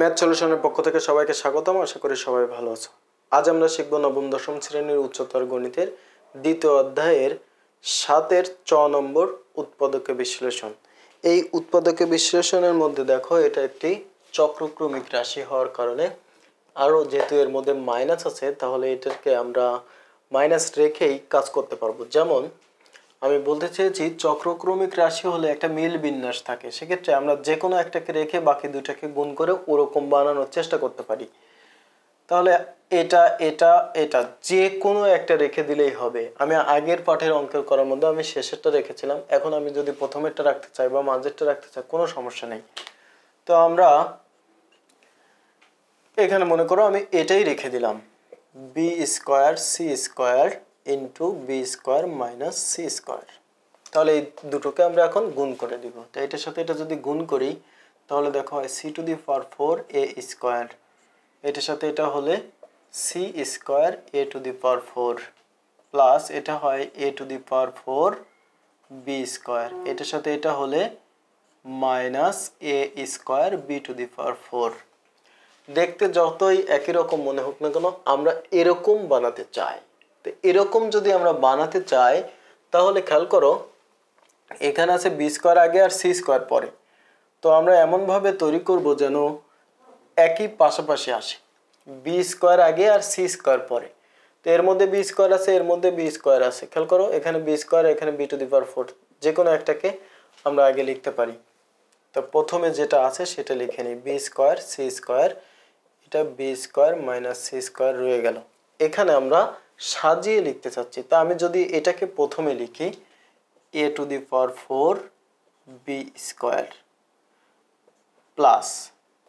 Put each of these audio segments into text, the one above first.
math সলিউশনের পক্ষ থেকে সবাইকে স্বাগতম আশা করি সবাই ভালো আছো আজ আমরা শিখব নবম দশম শ্রেণীর উচ্চতর গণিতের দ্বিতীয় অধ্যায়ের সাতের চ নম্বর উৎপাদকে বিশ্লেষণ এই উৎপাদকে বিশ্লেষণের মধ্যে দেখো এটা একটি চক্রক্রমিক রাশি হওয়ার কারণে আরও যেহেতু এর মধ্যে মাইনাস আছে তাহলে এটাকে আমরা মাইনাস রেখেই কাজ করতে পারবো যেমন আমি বলতে চেয়েছি চক্রক্রমিক রাশি হলে একটা মিল বিন্যাস থাকে সেক্ষেত্রে আমরা যে কোনো একটাকে রেখে বাকি দুটাকে গুণ করে ওরকম বানানোর চেষ্টা করতে পারি তাহলে এটা এটা এটা যে কোনো একটা রেখে দিলেই হবে আমি আগের পাঠের অঙ্কের করার মধ্যে আমি শেষেরটা রেখেছিলাম এখন আমি যদি প্রথমেরটা রাখতে চাই বা মাঝেরটা রাখতে চাই কোনো সমস্যা নেই তো আমরা এখানে মনে করো আমি এটাই রেখে দিলাম B square C square into B square minus C square তাহলে এই দুটোকে আমরা এখন গুণ করে দিব তো এটার সাথে এটা যদি গুণ করি তাহলে দেখো হয় C to the power four A square এটার সাথে এটা হলে C square A to the power four plus এটা হয় A to the power four B square এটার সাথে এটা হলে minus A square B to the power four দেখতে যতই একই রকম মনে হোক না কেন আমরা এরকম বানাতে চাই তো এরকম যদি আমরা বানাতে চাই তাহলে খেয়াল করো এখানে আছে বি স্কোয়ার আগে আর সি স্কোয়ার পরে তো আমরা এমনভাবে তৈরি করব যেন একই পাশাপাশি আসে বি স্কোয়ার আগে আর সি স্কোয়ার পরে তো এর মধ্যে বি স্কোয়ার আছে এর মধ্যে বি স্কোয়ার আছে খেয়াল করো এখানে বি স্কোয়ার এখানে B to the power four যে কোনো একটাকে আমরা আগে লিখতে পারি তো প্রথমে যেটা আছে সেটা লিখে নিই বি স্কোয়ার সি স্কোয়ার এটা B square minus C square রয়ে গেল এখানে আমরা সাজিয়ে লিখতে চাচ্ছি তা আমি যদি এটাকে প্রথমে লিখি A to the power four B square plus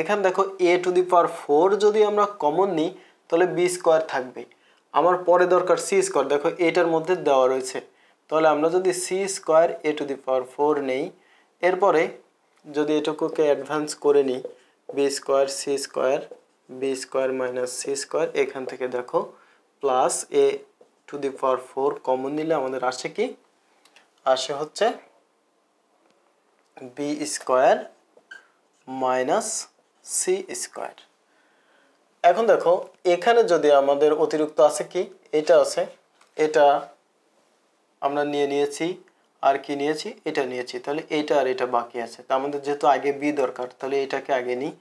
এখান দেখো এ টু দি পাওয়ার ফোর যদি আমরা কমন নিই তাহলে বি স্কোয়ার থাকবে আমার পরে দরকার সি স্কোয়ার দেখো এটার মধ্যে দেওয়া রয়েছে তাহলে আমরা যদি C square A to the power four নেই এরপরে যদি এটুকুকে অ্যাডভান্স করে নিই B square C square B square minus C square এখান থেকে দেখো plus A to the power four common নিলে আমাদের আসে কি আসে হচ্ছে B square minus C square এখন দেখো এখানে যদি আমাদের অতিরিক্ত আছে কি এটা আছে এটা আমরা নিয়ে নিয়েছি আর কি নিয়েছি এটা নিয়েছি তাহলে এটা আর এটা বাকি আছে তা আমাদের যেহেতু আগে বি দরকার তাহলে এটাকে আগে নিই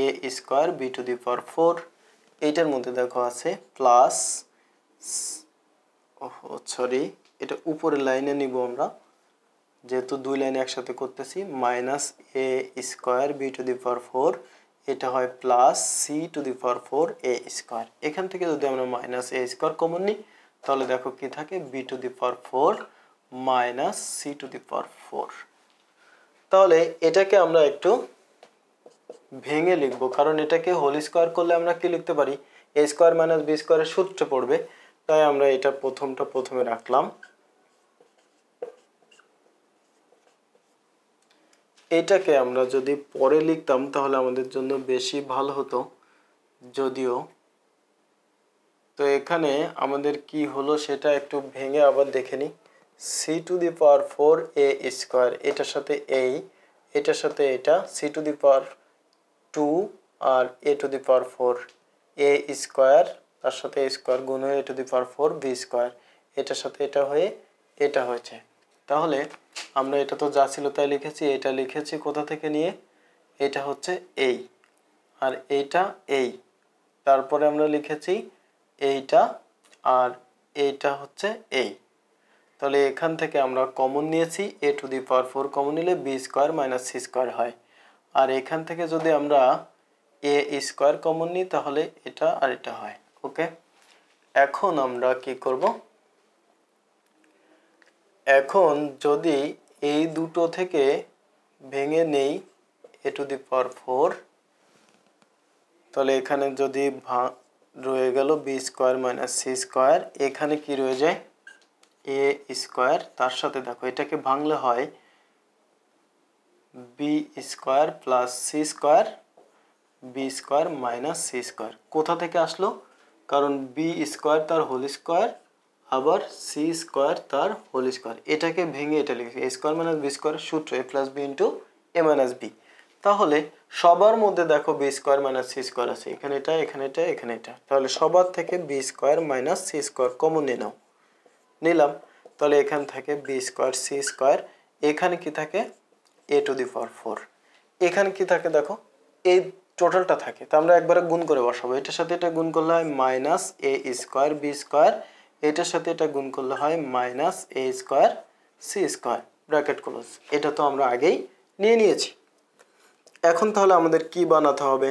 A square B to the power four এইটার মধ্যে দেখো আছে প্লাস সরি এটা উপরের লাইনে নিব আমরা যেহেতু দুই লাইনে একসাথে করতেছি minus A square B to the power four এটা হয় plus C to the power four A square এখান থেকে যদি আমরা মাইনাস এ স্কোয়ার কমন নিই তাহলে দেখো কি থাকে B to the power four minus C to the power four তাহলে এটাকে আমরা একটু ভেঙে লিখবো কারণ এটাকে হোল স্কোয়ার করলে আমরা কি লিখতে পারি এ স্কোয়ার মাইনাস বি স্কোয়ারের সূত্রে পড়বে তাই আমরা এটা প্রথমটা প্রথমে রাখলাম এটাকে আমরা যদি পরে লিখতাম তাহলে আমাদের জন্য বেশি ভালো হতো যদিও তো এখানে আমাদের কি হলো সেটা একটু ভেঙে আবার দেখে নিই C to the power four A square এটার সাথে এই এটার সাথে এটা C to the power two আর A to the power four A square তার সাথে এ স্কোয়ার গুণ A to the power four B square এটার সাথে এটা হয়ে এটা হয়েছে তাহলে আমরা এটা তো যা ছিল তাই লিখেছি এটা লিখেছি কোথা থেকে নিয়ে এটা হচ্ছে এই আর এইটা এই তারপরে আমরা লিখেছি এইটা আর এইটা হচ্ছে এই তাহলে এখান থেকে আমরা কমন নিয়েছি A to the power four common নিলে B square minus C square হয় আর এখান থেকে যদি আমরা এ স্কোয়ার কমন নিই তাহলে এটা আর এটা হয় ওকে এখন আমরা কি করব এখন যদি এই দুটো থেকে ভেঙে নেই এ টু দি পাওয়ার ফোর তাহলে এখানে যদি ভা রয়ে গেল B square minus C square এখানে কি রয়ে যায় এ স্কোয়ার তার সাথে দেখো এটাকে ভাঙলে হয় B square plus C square B square minus C square কোথা থেকে আসলো কারণ বি স্কোয়ার তার হোল স্কোয়ার আবার সি স্কোয়ার তার হোল স্কোয়ার এটাকে ভেঙে এটা লিখেছি A square minus B square সূত্র A plus B into A minus B তাহলে সবার মধ্যে দেখো B square minus C square আছে এখানে এটা এখানে এটা এখানে এটা তাহলে সবার থেকে B square minus C square common নিয়ে নাও নিলাম তাহলে এখান থাকে বি স্কোয়ার সি স্কোয়ার এখানে কি থাকে এ টু দি পাওয়ার ফোর এখানে কি থাকে দেখো এই টোটালটা থাকে তো আমরা একবারে গুণ করে বসাবো এটার সাথে এটা গুণ করলে হয় minus A square B square এটার সাথে এটা গুণ করলে হয় minus A square C square bracket close এটা তো আমরা আগেই নিয়ে নিয়েছি এখন তাহলে আমাদের কি বানাতে হবে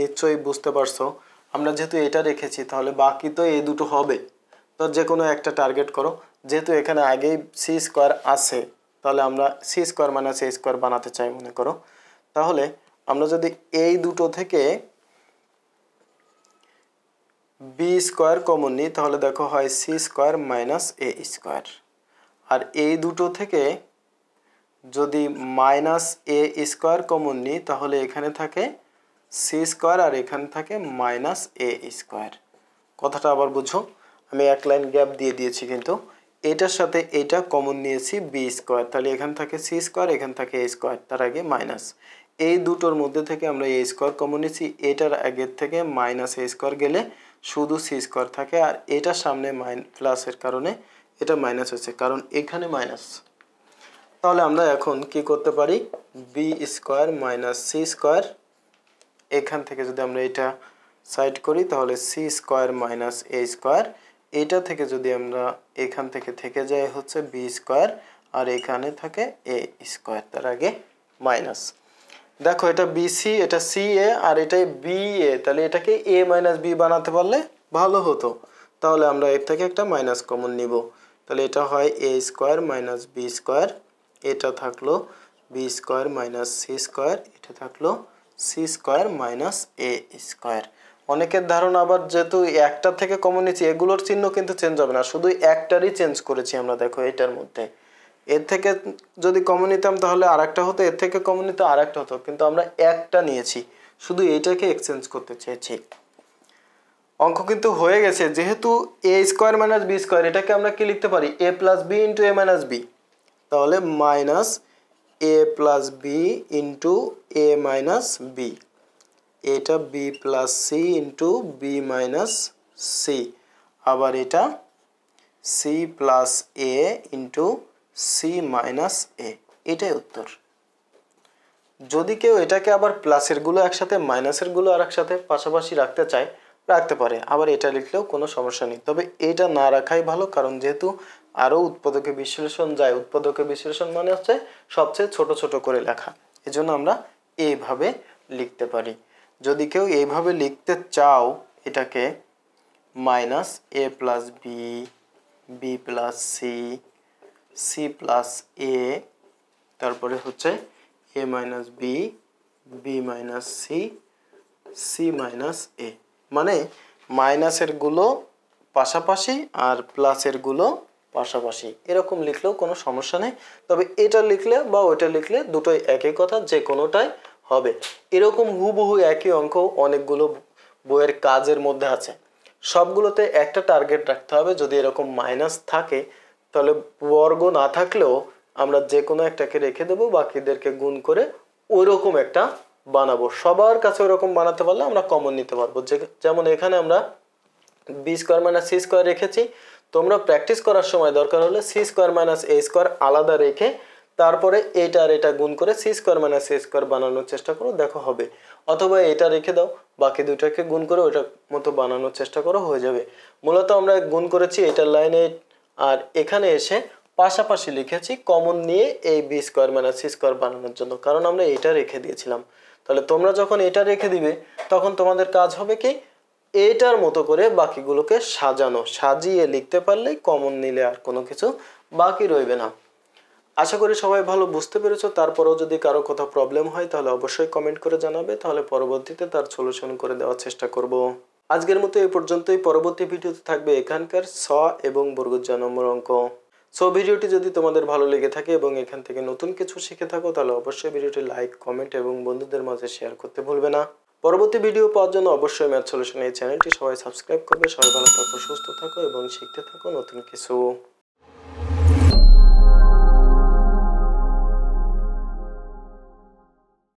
নিশ্চয়ই বুঝতে পারছো আমরা যেহেতু এটা রেখেছি তাহলে বাকি তো এই দুটো হবে তো যে কোনো একটা টার্গেট করো যেহেতু এখানে আগেই সি স্কোয়ার আছে তাহলে আমরা C square minus A square বানাতে চাই মনে করো তাহলে আমরা যদি এই দুটো থেকে বি স্কোয়ার কমন নিই তাহলে দেখো হয় C square minus A square আর এই দুটো থেকে যদি মাইনাস এ স্কোয়ার কমন নিই তাহলে এখানে থাকে সি স্কোয়ার আর এখানে থাকে মাইনাস এ স্কোয়ার কথাটা আবার বুঝো আমি এক লাইন গ্যাপ দিয়ে দিয়েছি কিন্তু এটার সাথে এটা কমন নিয়েছি বি স্কোয়ার তাহলে এখান থাকে সি স্কোয়ার এখান থাকে এ স্কোয়ার তার আগে মাইনাস এই দুটোর মধ্যে থেকে আমরা এ স্কোয়ার কমন নিয়েছি এটার আগের থেকে মাইনাস এ স্কোয়ার গেলে শুধু সি স্কোয়ার থাকে আর এটার সামনে মাইন প্লাসের কারণে এটা মাইনাস হচ্ছে কারণ এখানে মাইনাস তাহলে আমরা এখন কি করতে পারি B square minus C square এখান থেকে যদি আমরা এটা সাইড করি তাহলে C square minus A square এটা থেকে যদি আমরা এখান থেকে থেকে যাই হচ্ছে বি স্কোয়ার আর এখানে থাকে এ স্কোয়ার তার আগে মাইনাস দেখো এটা বিসি এটা সি এ আর এটা বি এ তাহলে এটাকে এ মাইনাস বি বানাতে পারলে ভালো হতো তাহলে আমরা এর থেকে একটা মাইনাস কমন নিব তাহলে এটা হয় A square minus B square এটা থাকলো B square minus C square এটা থাকলো C square minus A square অনেকের ধারণা আবার যেহেতু একটা থেকে কমন নিয়েছি এগুলোর চিহ্ন কিন্তু চেঞ্জ হবে না শুধু একটারই চেঞ্জ করেছি আমরা দেখো এটার মধ্যে এর থেকে যদি কমন নিতাম তাহলে আর একটা হতো এর থেকে কমন নিতে আর একটা হতো কিন্তু আমরা একটা নিয়েছি শুধু এইটাকে এক্সচেঞ্জ করতে চেয়েছি অঙ্ক কিন্তু হয়ে গেছে যেহেতু A square minus B square এটাকে আমরা কি লিখতে পারি A plus B into A minus B তাহলে minus A plus B into A minus B এটা B plus C into B minus C আবার এটা C plus A into C minus A এটাই উত্তর যদি কেউ এটাকে আবার প্লাসেরগুলো একসাথে মাইনাসেরগুলো আর একসাথে পাশাপাশি রাখতে চায় রাখতে পারে আবার এটা লিখলেও কোনো সমস্যা নেই তবে এটা না রাখাই ভালো কারণ যেহেতু আরও উৎপাদকে বিশ্লেষণ যায় উৎপাদকে বিশ্লেষণ মানে হচ্ছে সবচেয়ে ছোট ছোট করে লেখা এজন্য আমরা এইভাবে লিখতে পারি যদি কেউ এইভাবে লিখতে চাও এটাকে minus A plus B B plus C C plus A তারপরে হচ্ছে A minus B B minus C C minus A মানে মাইনাসের গুলো পাশাপাশি আর প্লাসের গুলো পাশাপাশি এরকম লিখলেও কোনো সমস্যা নেই তবে এটা লিখলে বা ওইটা লিখলে দুটোই একই কথা যে কোনোটাই হবে এরকম হুবহু একই অঙ্ক অনেকগুলো বইয়ের কাজের মধ্যে আছে সবগুলোতে একটা টার্গেট রাখতে হবে যদি এরকম মাইনাস থাকে তাহলে বর্গ না থাকলেও আমরা যে কোনো একটাকে রেখে দেবো বাকিদেরকে গুণ করে ওইরকম একটা বানাবো সবার কাছে ওরকম বানাতে পারলে আমরা কমন নিতে পারবো যে যেমন এখানে আমরা B square minus C square রেখেছি তোমরা প্র্যাকটিস করার সময় দরকার হলে C square minus A square আলাদা রেখে তারপরে এটা আর এটা গুণ করে C square minus C square বানানোর চেষ্টা করো দেখো হবে অথবা এটা রেখে দাও বাকি দুটাকে গুণ করে ওটার মতো বানানোর চেষ্টা করো হয়ে যাবে মূলত আমরা গুণ করেছি এটার লাইনে আর এখানে এসে পাশাপাশি লিখেছি কমন নিয়ে এই B square minus C square বানানোর জন্য কারণ আমরা এটা রেখে দিয়েছিলাম তাহলে তোমরা যখন এটা রেখে দিবে তখন তোমাদের কাজ হবে কি এটার মতো করে বাকিগুলোকে সাজানো সাজিয়ে লিখতে পারলেই কমন নিলে আর কোনো কিছু বাকি রইবে না আশা করি সবাই ভালো বুঝতে পেরেছো তারপরেও যদি কারো কোথাও প্রবলেম হয় তাহলে অবশ্যই কমেন্ট করে জানাবে তাহলে পরবর্তীতে তার সলিউশন করে দেওয়ার চেষ্টা করব আজকের মতো এ পর্যন্তই পরবর্তী ভিডিওতে থাকবে এখানকার স এবং বর্গজ্জা নম্বর অঙ্ক সো ভিডিওটি যদি তোমাদের ভালো লেগে থাকে এবং এখান থেকে নতুন কিছু শিখে থাকো তাহলে অবশ্যই ভিডিওটি লাইক কমেন্ট এবং বন্ধুদের মাঝে শেয়ার করতে ভুলবে না পরবর্তী ভিডিও পাওয়ার জন্য অবশ্যই ম্যাথ সলিউশন এই চ্যানেলটি সবাই সাবস্ক্রাইব করবে সবাই ভালো থাকো সুস্থ থাকো এবং শিখতে থাকো নতুন কিছু